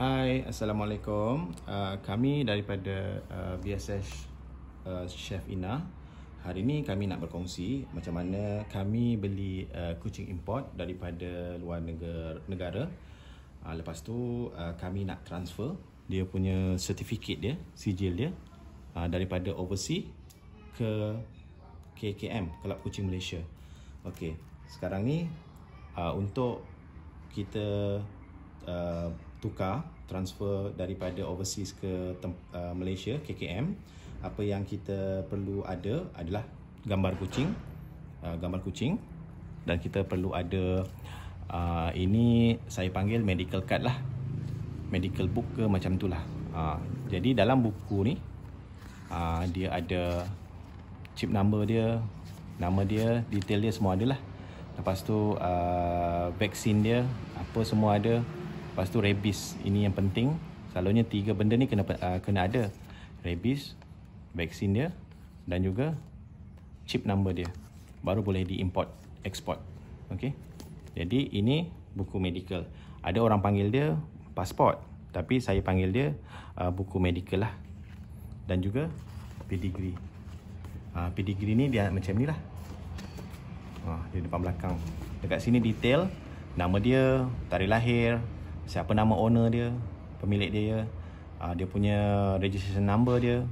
Hai, Assalamualaikum. Uh, kami daripada uh, ah, BSS uh, ah, Chef Ina. Hari ini kami nak berkongsi macam mana kami beli uh, kucing import daripada luar negara. negara. Uh, lepas tu uh, kami nak transfer dia punya sertifikat dia, sijil dia uh, daripada overseas ke KKM, Kelab Kucing Malaysia. Okey, sekarang ni uh, untuk kita uh, tukar transfer daripada overseas ke uh, Malaysia KKM apa yang kita perlu ada adalah gambar kucing uh, gambar kucing dan kita perlu ada uh, ini saya panggil medical card lah medical book ke macam itulah uh, jadi dalam buku ni uh, dia ada chip number dia nama dia detail dia semua adalah lepas tu uh, vaksin dia apa semua ada Lepas tu rabies ini yang penting. Selalunya tiga benda ni kena uh, kena ada. Rabies, vaksin dia dan juga chip number dia. Baru boleh diimport, export. Okey. Jadi ini buku medical. Ada orang panggil dia pasport, tapi saya panggil dia uh, buku medical lah. Dan juga pedigree. Ah uh, pedigree ni dia macam ni lah Ah uh, dia depan belakang. Dekat sini detail nama dia, tarikh lahir, siapa nama owner dia, pemilik dia, uh, dia punya registration number dia,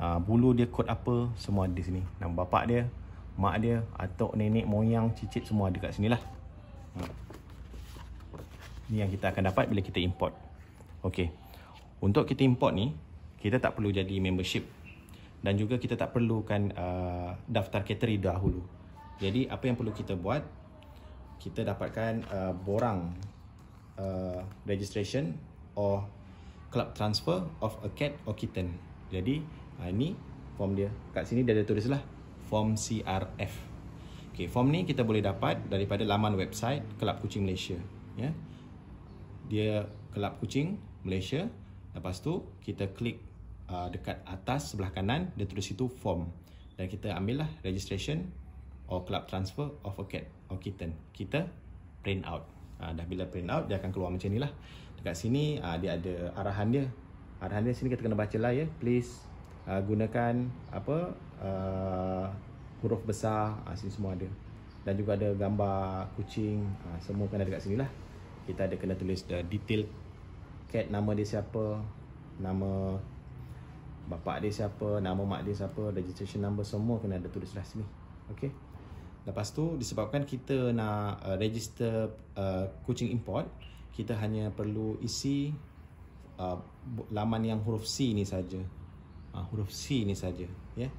uh, bulu dia kod apa, semua ada di sini. Nama bapak dia, mak dia, atuk, nenek, moyang, cicit semua ada kat sini lah. Hmm. Ini yang kita akan dapat bila kita import. Okey. Untuk kita import ni, kita tak perlu jadi membership dan juga kita tak perlukan uh, daftar kateri dahulu. Jadi apa yang perlu kita buat? Kita dapatkan uh, borang Uh, registration or club transfer of a cat or kitten. Jadi uh, ah, ni form dia. Kat sini dia ada lah. form CRF. Okay, form ni kita boleh dapat daripada laman website Kelab Kucing Malaysia, ya. Yeah. Dia Kelab Kucing Malaysia. Lepas tu kita klik uh, dekat atas sebelah kanan dia tulis situ form dan kita ambillah registration or club transfer of a cat or kitten. Kita print out. Uh, dah bila print out, dia akan keluar macam ni lah. Dekat sini, uh, dia ada arahan dia. Arahan dia sini kita kena baca lah ya. Please, uh, gunakan apa uh, huruf besar. Uh, sini semua ada. Dan juga ada gambar kucing. Uh, semua kena dekat sini lah. Kita ada kena tulis the detail cat nama dia siapa. Nama bapak dia siapa. Nama mak dia siapa. Registration number semua kena ada tulis lah sini. Okay. Lepas tu disebabkan kita nak uh, register uh, kucing import, kita hanya perlu isi uh, laman yang huruf C ni saja. Uh, huruf C ni saja, ya. Yeah.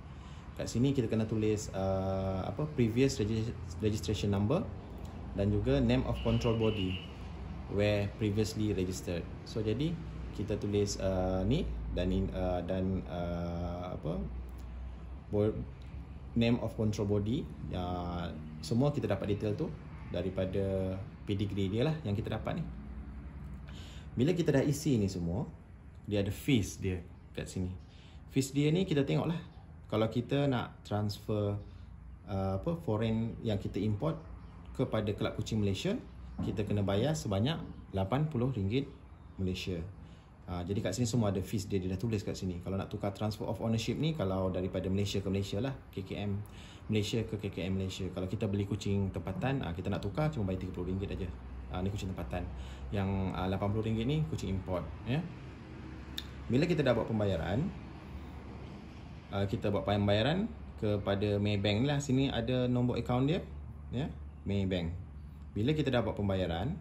Kat sini kita kena tulis uh, apa previous regi- registration number dan juga name of control body where previously registered. So jadi kita tulis uh, ni dan uh, dan uh, apa name of control body uh, semua kita dapat detail tu daripada pedigree dia lah yang kita dapat ni bila kita dah isi ni semua dia ada fees dia kat sini fees dia ni kita tengok lah kalau kita nak transfer uh, apa foreign yang kita import kepada Kelab Kucing Malaysia kita kena bayar sebanyak RM80 Malaysia Ha, jadi kat sini semua ada fees dia, dia dah tulis kat sini. Kalau nak tukar transfer of ownership ni, kalau daripada Malaysia ke Malaysia lah. KKM Malaysia ke KKM Malaysia. Kalau kita beli kucing tempatan, ha, kita nak tukar cuma bayar RM30 aja. Ha, ni kucing tempatan. Yang ha, RM80 ni kucing import. Ya? Bila kita dah buat pembayaran, ha, kita buat pembayaran kepada Maybank lah. Sini ada nombor account dia. Ya? Maybank. Bila kita dah buat pembayaran,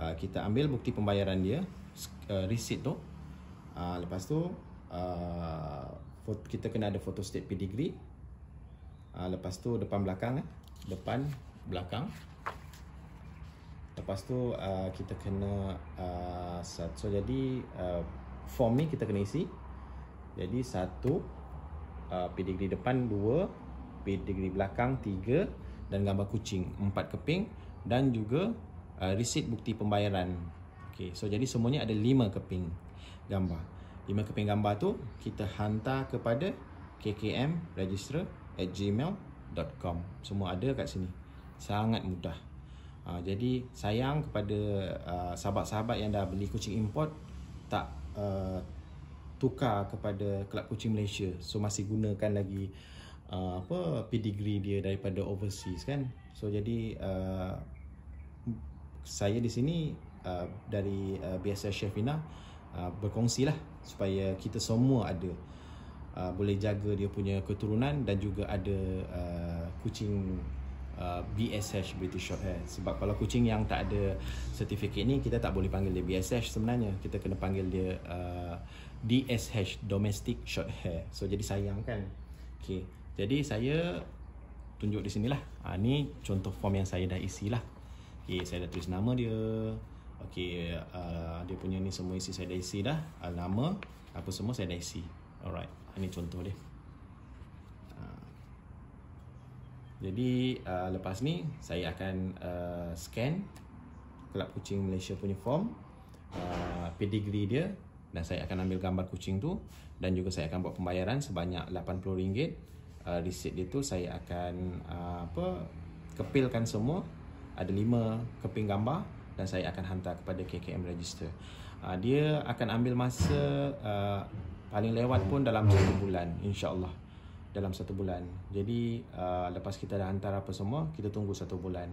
ha, kita ambil bukti pembayaran dia uh, receipt tu. Uh, lepas tu uh, kita kena ada photo state pedigree. Uh, lepas tu depan belakang eh. Depan belakang. Lepas tu uh, kita kena uh, so jadi uh, form ni kita kena isi. Jadi satu uh, pedigree depan dua pedigree belakang tiga dan gambar kucing empat keping dan juga uh, receipt bukti pembayaran Okay, so jadi semuanya ada lima keping gambar. Lima keping gambar tu kita hantar kepada kkmregister@gmail.com. Semua ada kat sini. Sangat mudah. Uh, jadi sayang kepada uh, sahabat-sahabat yang dah beli kucing import tak uh, tukar kepada kelab kucing Malaysia. So masih gunakan lagi uh, apa pedigree dia daripada overseas kan. So jadi uh, saya di sini uh, dari uh, biasa Chef Ina uh, berkongsilah supaya kita semua ada uh, boleh jaga dia punya keturunan dan juga ada uh, kucing Uh, BSH British Short Hair. Eh, sebab kalau kucing yang tak ada sertifikat ni kita tak boleh panggil dia BSH sebenarnya kita kena panggil dia uh, DSH Domestic Short Hair. Eh, so jadi sayang kan okay. jadi saya tunjuk di sini lah uh, ah, ni contoh form yang saya dah isi lah okay, saya dah tulis nama dia Okey, uh, dia punya ni semua isi saya dah isi dah. Uh, nama apa semua saya dah isi. Alright. Ini contoh dia. Uh, jadi uh, lepas ni saya akan uh, scan kelab kucing Malaysia punya form, uh, pedigree dia dan saya akan ambil gambar kucing tu dan juga saya akan buat pembayaran sebanyak RM80. Uh, receipt dia tu saya akan uh, apa kepilkan semua ada lima keping gambar dan saya akan hantar kepada KKM register. Uh, dia akan ambil masa uh, paling lewat pun dalam satu bulan, insya Allah Dalam satu bulan. Jadi, uh, lepas kita dah hantar apa semua, kita tunggu satu bulan.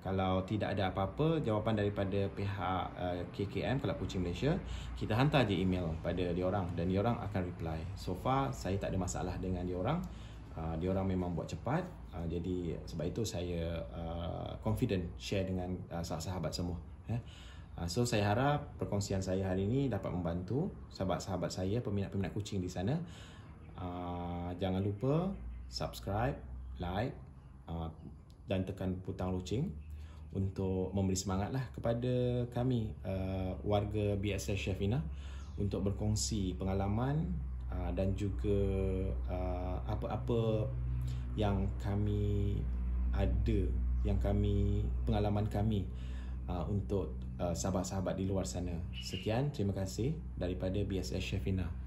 Kalau tidak ada apa-apa, jawapan daripada pihak uh, KKM, kalau Kucing Malaysia, kita hantar je email pada dia orang dan dia orang akan reply. So far, saya tak ada masalah dengan dia orang. Uh, orang memang buat cepat Ah, jadi sebab itu saya uh, confident share dengan uh, ah, sahabat semua eh. uh, so saya harap perkongsian saya hari ini dapat membantu sahabat-sahabat saya peminat-peminat kucing di sana uh, jangan lupa subscribe like uh, dan tekan butang loceng untuk memberi semangatlah kepada kami uh, warga BSS Chefina untuk berkongsi pengalaman uh, dan juga uh, apa-apa yang kami ada yang kami pengalaman kami uh, untuk uh, sahabat-sahabat di luar sana. Sekian, terima kasih daripada BSS Chefina.